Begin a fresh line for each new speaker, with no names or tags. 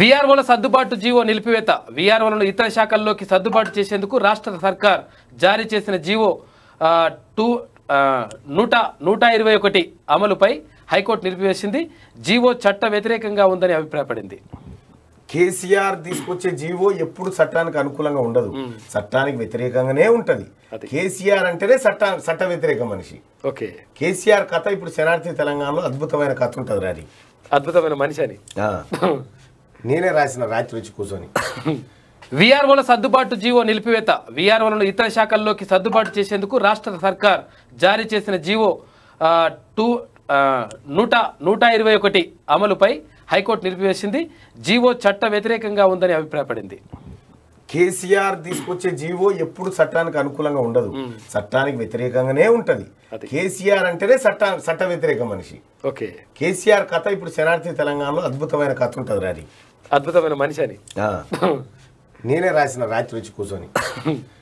విఆర్ఓల సర్దుబాటు జీవో నిలిపివేత విఆర్ఓలను ఇతర శాఖల్లోకి సర్దుబాటు చేసేందుకు రాష్ట్ర సర్కార్ జారీ చేసిన జీవో టూ నూట నూట ఇరవై ఒకటి అమలుపై హైకోర్టు నిలిపివేసింది జీవో చట్ట వ్యతిరేకంగా ఉందని అభిప్రాయపడింది
కేసీఆర్ తీసుకొచ్చే జీవో ఎప్పుడు చట్టానికి అనుకూలంగా ఉండదు చట్టానికి వ్యతిరేకంగానే ఉంటది కేసీఆర్ అంటేనే చట్ట చట్ట వ్యతిరేక మనిషి ఓకే కేసీఆర్ కథ ఇప్పుడు శనార్థి తెలంగాణలో అద్భుతమైన కథ ఉంటుంది రాని అద్భుతమైన మనిషి అని నేనే రాసిన రాత్రి నుంచి కూర్చొని
వీఆర్ఓల సర్దుబాటు జీవో నిలిపివేత విఆర్ఓలను ఇతర శాఖల్లోకి సర్దుబాటు చేసేందుకు రాష్ట్ర సర్కార్ జారీ చేసిన జీవో టూ నూట నూట ఇరవై ఒకటి అమలుపై హైకోర్టు నిలిపివేసింది జీవో చట్ట వ్యతిరేకంగా ఉందని అభిప్రాయపడింది
కేసీఆర్ తీసుకొచ్చే జీవో ఎప్పుడు చట్టానికి అనుకూలంగా ఉండదు చట్టానికి వ్యతిరేకంగానే ఉంటది కేసీఆర్ అంటేనే చట్ట చట్ట వ్యతిరేక మనిషి ఓకే కేసీఆర్ కథ ఇప్పుడు శనార్థి తెలంగాణలో అద్భుతమైన కథ ఉంటది రాని అద్భుతమైన మనిషి అని నేనే రాసిన రాత్రి వచ్చి కూర్చొని